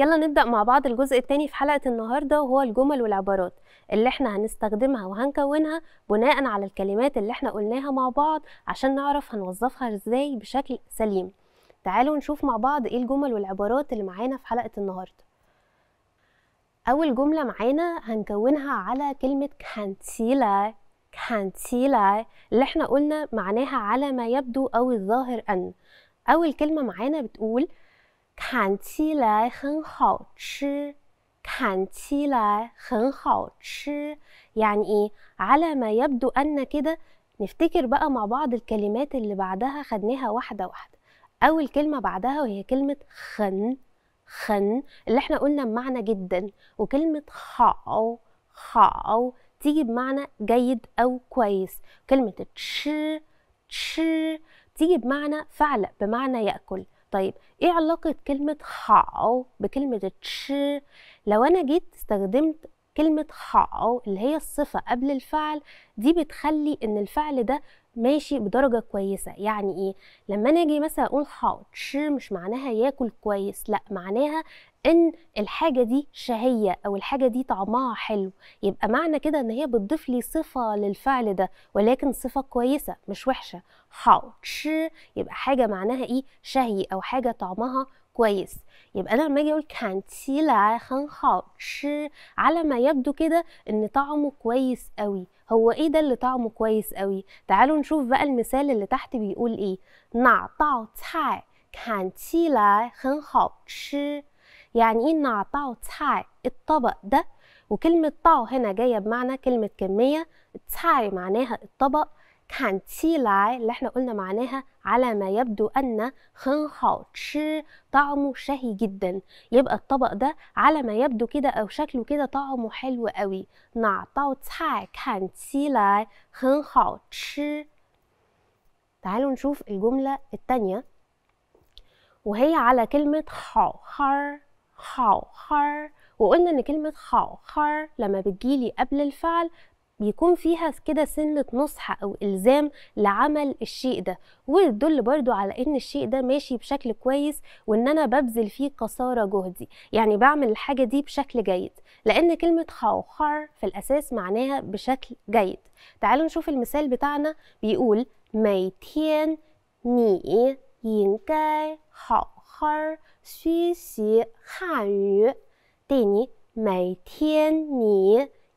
يلا نبدأ مع بعض الجزء الثاني في حلقة النهاردة وهو الجمل والعبارات اللي احنا هنستخدمها وهنكونها بناء على الكلمات اللي احنا قلناها مع بعض عشان نعرف هنوظفها ازاي بشكل سليم تعالوا نشوف مع بعض ايه الجمل والعبارات اللي معانا في حلقة النهاردة أول جملة معانا هنكونها على كلمة كانتيلا كانتيلا اللي احنا قلنا معناها على ما يبدو أو الظاهر أن أول كلمة معانا بتقول 看起来很好吃看起来很好吃 يعني ايه على ما يبدو ان كده نفتكر بقى مع بعض الكلمات اللي بعدها خدناها واحده واحده اول كلمه بعدها وهي كلمه خن خن اللي احنا قلنا بمعنى جدا وكلمه خاو خاو تيجي بمعنى جيد او كويس كلمه تش تش تيجي بمعنى فعل بمعنى ياكل طيب ايه علاقة كلمة حاو بكلمة تش لو انا جيت استخدمت كلمة حاو اللي هي الصفة قبل الفعل دي بتخلي ان الفعل ده ماشي بدرجه كويسه يعني ايه لما انا اجي مثلا اقول تشي مش معناها ياكل كويس لا معناها ان الحاجه دي شهيه او الحاجه دي طعمها حلو يبقى معنى كده ان هي بتضيف لي صفه للفعل ده ولكن صفه كويسه مش وحشه تشي يبقى حاجه معناها ايه شهي او حاجه طعمها كويس يبقى انا لما اجي اقول كانتيلا هنخاو تشي على ما يبدو كده ان طعمه كويس قوي هو ايه ده اللي طعمه كويس قوي تعالوا نشوف بقى المثال اللي تحت بيقول ايه تاو تاي كانتيلا هنخاو تشي يعني ايه تاو تاي الطبق ده وكلمة طاو هنا جاية بمعنى كلمة كمية تاي معناها الطبق 看起来 اللي احنا قلنا معناها على ما يبدو أن خنخاو تشي طعمه شهي جدا يبقى الطبق ده على ما يبدو كده أو شكله كده طعمه حلو قوي نعطاو تساي كان تسيلاي خنخاو تشي تعالوا نشوف الجملة التانية وهي على كلمة خاو خر خاو خر وقلنا ان كلمة خاو خر لما بتجيلي قبل الفعل بيكون فيها كده سنة نصح أو إلزام لعمل الشيء ده وتدل برضو على إن الشيء ده ماشي بشكل كويس وإن أنا ببذل فيه قصارى جهدي يعني بعمل الحاجة دي بشكل جيد لأن كلمة خاوخر في الأساس معناها بشكل جيد تعالوا نشوف المثال بتاعنا بيقول ني ني ينكاي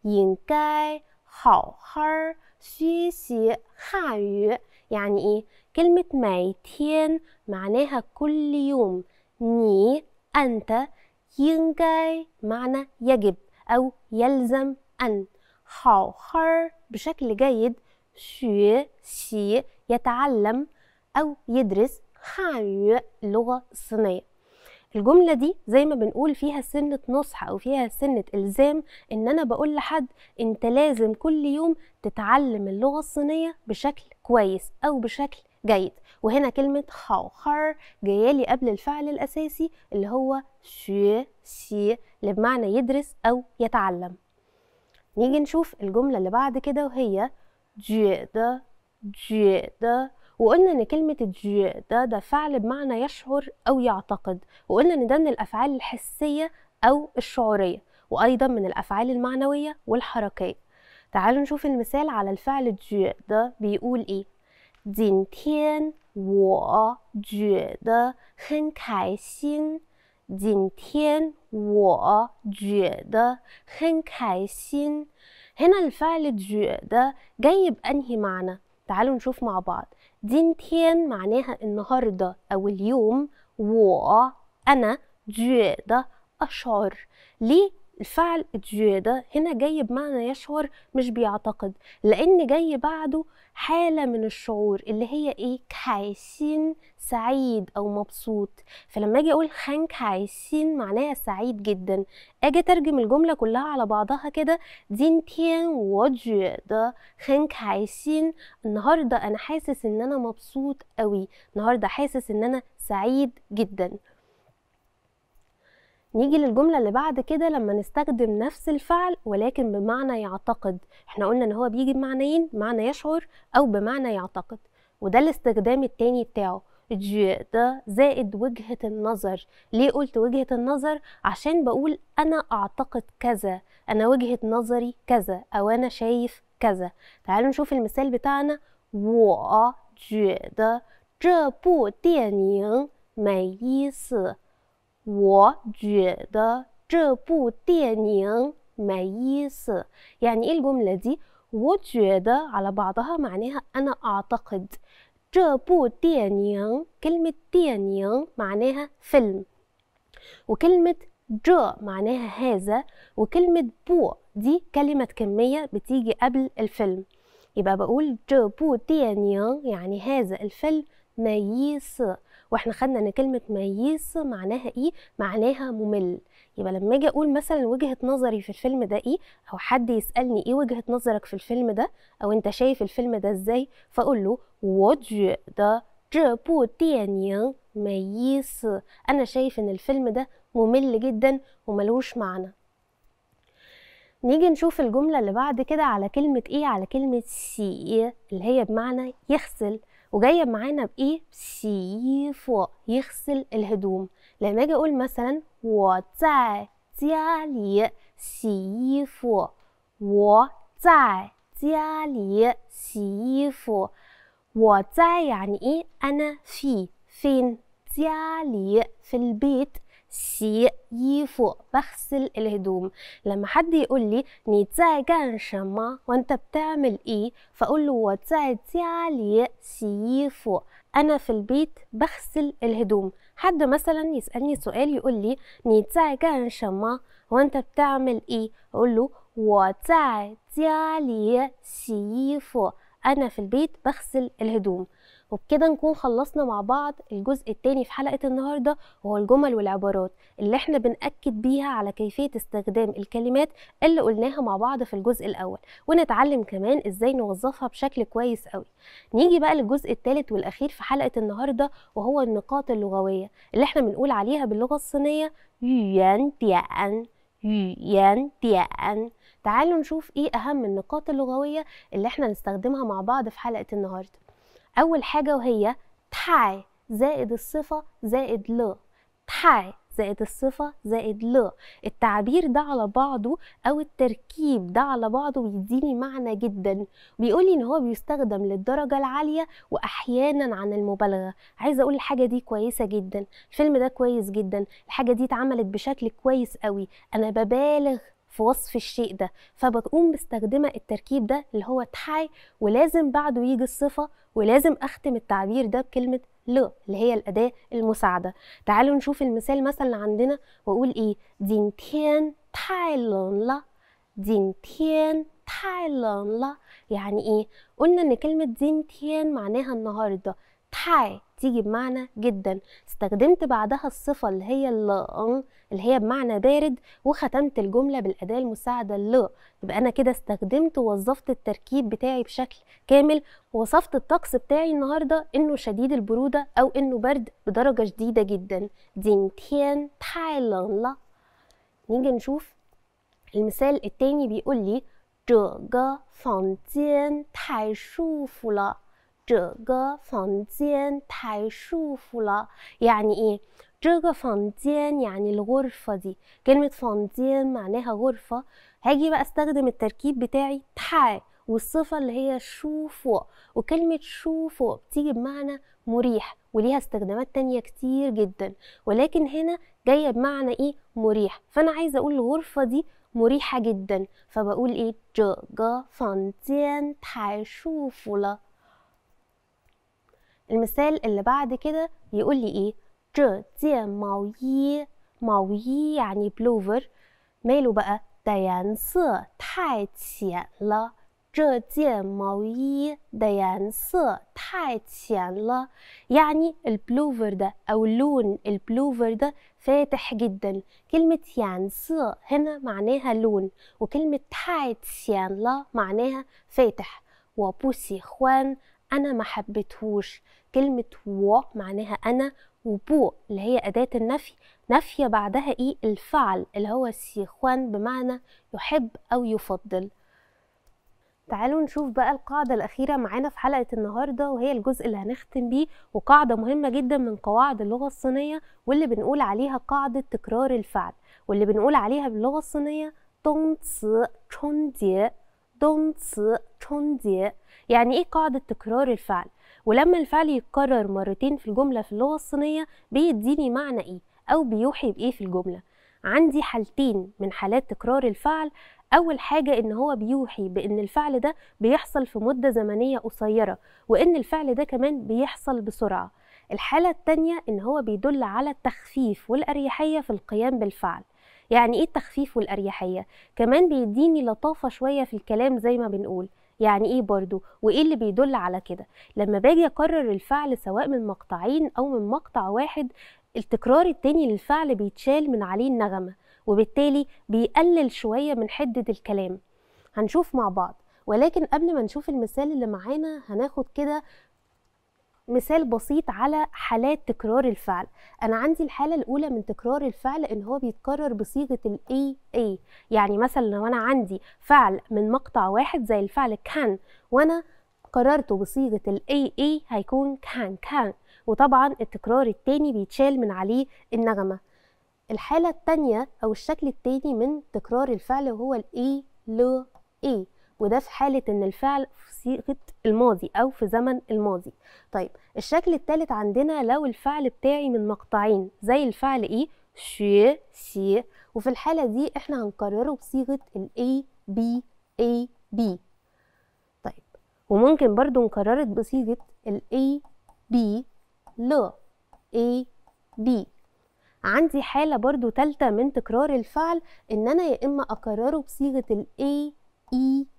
ينكاي 好好学习汉语 يعني إيه؟ كلمة تين معناها كل يوم ني أنت ينجاي معنى يجب أو يلزم أن حاخر بشكل جيد شو سي يتعلم أو يدرس حانيو لغة صينية الجملة دي زي ما بنقول فيها سنة نصح أو فيها سنة إلزام إن أنا بقول لحد أنت لازم كل يوم تتعلم اللغة الصينية بشكل كويس أو بشكل جيد وهنا كلمة خاو جايه جايالي قبل الفعل الأساسي اللي هو شي شي اللي بمعنى يدرس أو يتعلم نيجي نشوف الجملة اللي بعد كده وهي جيدا جيدا وقلنا ان كلمه جي ده ده فعل بمعنى يشعر او يعتقد وقلنا ان ده من الافعال الحسيه او الشعوريه وايضا من الافعال المعنويه والحركيه تعالوا نشوف المثال على الفعل جي ده بيقول ايه هنا الفعل جي ده جايب أنهي معنى؟ تعالوا نشوف مع بعض 今天 معناها النهاردة أو اليوم و أنا جيدة أشعر ليه الفعل ديو هنا جاي بمعنى يشعر مش بيعتقد لأن جاي بعده حالة من الشعور اللي هي ايه كايسين سعيد أو مبسوط فلما أجي أقول خان كايسين معناها سعيد جدا أجي أترجم الجملة كلها على بعضها كده دين تيان وجو ده خان كايسين النهاردة أنا حاسس إن أنا مبسوط قوي النهاردة حاسس إن أنا سعيد جدا نيجي للجملة اللي بعد كده لما نستخدم نفس الفعل ولكن بمعنى يعتقد احنا قلنا ان هو بيجي بمعنيين معنى يشعر او بمعنى يعتقد وده الاستخدام التاني بتاعه ده زائد وجهة النظر ليه قلت وجهة النظر عشان بقول انا اعتقد كذا انا وجهة نظري كذا او انا شايف كذا تعالوا نشوف المثال بتاعنا 我觉得这部电影没意思我觉得这部电影没意思 يعني ايه الجملة دي وجد على بعضها معناها أنا أعتقد 这部电影 كلمة 电影 معناها فيلم وكلمة جا معناها هذا وكلمة بو دي كلمة كمية بتيجي قبل الفيلم يبقى بقول 这部电影 يعني هذا الفيلم ميس واحنا خدنا ان كلمه مييس معناها ايه معناها ممل يبقى لما اجي اقول مثلا وجهه نظري في الفيلم ده ايه او حد يسالني ايه وجهه نظرك في الفيلم ده او انت شايف الفيلم ده ازاي فاقول له 我觉得这部电影没意思 انا شايف ان الفيلم ده ممل جدا وملوش معنى نيجي نشوف الجملة اللي بعد كده على كلمة ايه على كلمة سي اللي هي بمعنى يغسل وجايه معانا بايه سيفو يغسل الهدوم لما اجي اقول مثلا و سيفو وزاي سيفو وزاي يعني ايه انا في فين جالي في البيت 洗衣服 بغسل الهدوم لما حد يقول لي ني تزاي كان شما وانت بتعمل ايه فاقول له وتزاي تيالي سيفو انا في البيت بغسل الهدوم حد مثلا يسالني سؤال يقول لي ني تزاي كان شما وانت بتعمل ايه اقول له وتزاي تيالي سيفو انا في البيت بغسل الهدوم وبكده نكون خلصنا مع بعض الجزء الثاني في حلقة النهاردة وهو الجمل والعبارات اللي احنا بنأكد بيها على كيفية استخدام الكلمات اللي قلناها مع بعض في الجزء الأول ونتعلم كمان ازاي نوظفها بشكل كويس قوي نيجي بقى للجزء الثالث والأخير في حلقة النهاردة وهو النقاط اللغوية اللي احنا بنقول عليها باللغة الصينية يان تيان يان تيان تعالوا نشوف ايه أهم النقاط اللغوية اللي احنا نستخدمها مع بعض في حلقة النهاردة أول حاجة وهي تاي زائد الصفة زائد لا تاي زائد الصفة زائد لا التعبير ده على بعضه أو التركيب ده على بعضه بيديني معنى جدا بيقولي إن هو بيستخدم للدرجة العالية وأحيانا عن المبالغة عايزة أقول الحاجة دي كويسة جدا الفيلم ده كويس جدا الحاجة دي اتعملت بشكل كويس قوي أنا ببالغ في وصف الشيء ده فبقوم مستخدمة التركيب ده اللي هو تحاي ولازم بعده يجي الصفة ولازم أختم التعبير ده بكلمة ل اللي هي الأداة المساعدة تعالوا نشوف المثال مثلا اللي عندنا وأقول إيه دين تيان تاي لا دين تيان تاي لا يعني إيه قلنا إن كلمة دين تيان معناها النهاردة تاي تيجي بمعنى جدا استخدمت بعدها الصفة اللي هي اللي هي بمعنى بارد وختمت الجملة بالأداة المساعدة ل يبقى أنا كده استخدمت ووظفت التركيب بتاعي بشكل كامل ووصفت الطقس بتاعي النهاردة إنه شديد البرودة أو إنه برد بدرجة شديدة جدا دينتين تايلان لا نيجي نشوف المثال التاني بيقول لي 这个房间太舒服了。整个房间太舒服了 يعني ايه جوجا يعني الغرفة دي كلمة فانتين معناها غرفة هاجي بقى استخدم التركيب بتاعي تاي والصفة اللي هي شوفو وكلمة شوفو بتيجي بمعنى مريح وليها استخدامات تانية كتير جدا ولكن هنا جاية بمعنى ايه مريح فانا عايزة اقول الغرفة دي مريحة جدا فبقول ايه جوجا فانتين تاي شوفو المثال اللي بعد كده يقول لي ايه جي جي ماو يي ماو يي يعني بلوفر ماله بقى ده ينسى تاي تيان لا جي جي ماو يي ده ينسى تاي تيان لا يعني البلوفر ده او لون البلوفر ده فاتح جدا كلمة ينسى هنا معناها لون وكلمة تاي تيان لا معناها فاتح وبوسي خوان انا ما حبيتهوش كلمه و معناها انا وبو اللي هي أداة النفي نفي بعدها إيه الفعل اللي هو سيخوان بمعنى يحب أو يفضل تعالوا نشوف بقى القاعدة الأخيرة معانا في حلقة النهاردة وهي الجزء اللي هنختم بيه وقاعدة مهمة جدا من قواعد اللغة الصينية واللي بنقول عليها قاعدة تكرار الفعل واللي بنقول عليها باللغة الصينية 动词春节 دونغ سي تشون يعني ايه قاعدة تكرار الفعل ولما الفعل يتكرر مرتين في الجملة في اللغة الصينية بيديني معنى ايه او بيوحي بايه في الجملة عندي حالتين من حالات تكرار الفعل أول حاجة إن هو بيوحي بإن الفعل ده بيحصل في مدة زمنية قصيرة وإن الفعل ده كمان بيحصل بسرعة الحالة التانية إن هو بيدل على التخفيف والأريحية في القيام بالفعل يعني ايه التخفيف والاريحيه كمان بيديني لطافه شويه في الكلام زي ما بنقول يعني ايه برضو وايه اللي بيدل على كده لما باجي اكرر الفعل سواء من مقطعين او من مقطع واحد التكرار التاني للفعل بيتشال من عليه النغمه وبالتالي بيقلل شويه من حده الكلام هنشوف مع بعض ولكن قبل ما نشوف المثال اللي معانا هناخد كده مثال بسيط على حالات تكرار الفعل انا عندي الحاله الاولى من تكرار الفعل ان هو بيتكرر بصيغه الاي اي يعني مثلا لو انا عندي فعل من مقطع واحد زي الفعل كان وانا قررته بصيغه الاي اي هيكون كان كان وطبعا التكرار التاني بيتشال من عليه النغمه الحاله التانيه او الشكل التاني من تكرار الفعل وهو الاي لو اي وده في حالة إن الفعل في صيغة الماضي أو في زمن الماضي طيب الشكل التالت عندنا لو الفعل بتاعي من مقطعين زي الفعل إيه شي سي وفي الحالة دي إحنا هنكرره بصيغة الـ A B A B طيب وممكن برضو نكررت بصيغة الـ A B لا A B عندي حالة برضو تالتة من تكرار الفعل إن أنا يا إما أكرره بصيغة الـ A E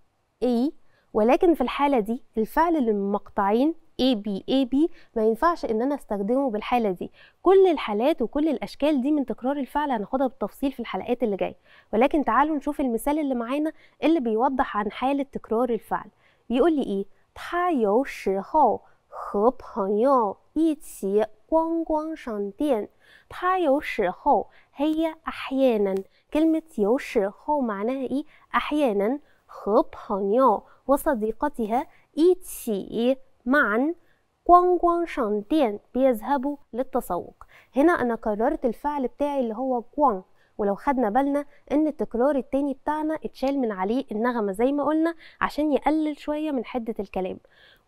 A ولكن في الحالة دي الفعل اللي من بي AB بي ما ينفعش ان انا استخدمه بالحالة دي كل الحالات وكل الاشكال دي من تكرار الفعل هناخدها بالتفصيل في الحلقات اللي جاية ولكن تعالوا نشوف المثال اللي معانا اللي بيوضح عن حالة تكرار الفعل بيقول لي ايه 他有时候和朋友一起光光商店。他有时候 هي أحيانا كلمة معناها إيه؟ أحيانا 和朋友 وصديقتها 一起 معا 光光上店 بيذهبوا للتسوق هنا أنا كررت الفعل بتاعي اللي هو جوان ولو خدنا بالنا ان التكرار التاني بتاعنا اتشال من عليه النغمه زي ما قلنا عشان يقلل شويه من حده الكلام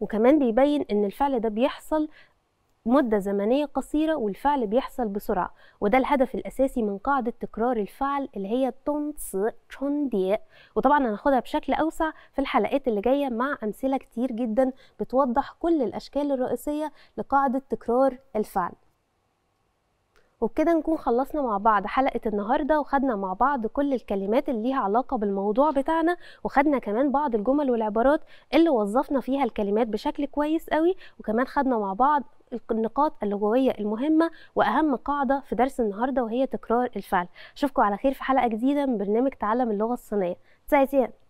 وكمان بيبين ان الفعل ده بيحصل مدة زمنية قصيرة والفعل بيحصل بسرعة وده الهدف الأساسي من قاعدة تكرار الفعل اللي هي تشون تشوندي وطبعا هناخدها بشكل أوسع في الحلقات اللي جاية مع أمثلة كتير جدا بتوضح كل الأشكال الرئيسية لقاعدة تكرار الفعل وبكده نكون خلصنا مع بعض حلقة النهاردة وخدنا مع بعض كل الكلمات اللي ليها علاقة بالموضوع بتاعنا وخدنا كمان بعض الجمل والعبارات اللي وظفنا فيها الكلمات بشكل كويس قوي وكمان خدنا مع بعض النقاط اللغوية المهمة وأهم قاعدة في درس النهاردة وهي تكرار الفعل أشوفكم على خير في حلقة جديدة من برنامج تعلم اللغة الصينية 再见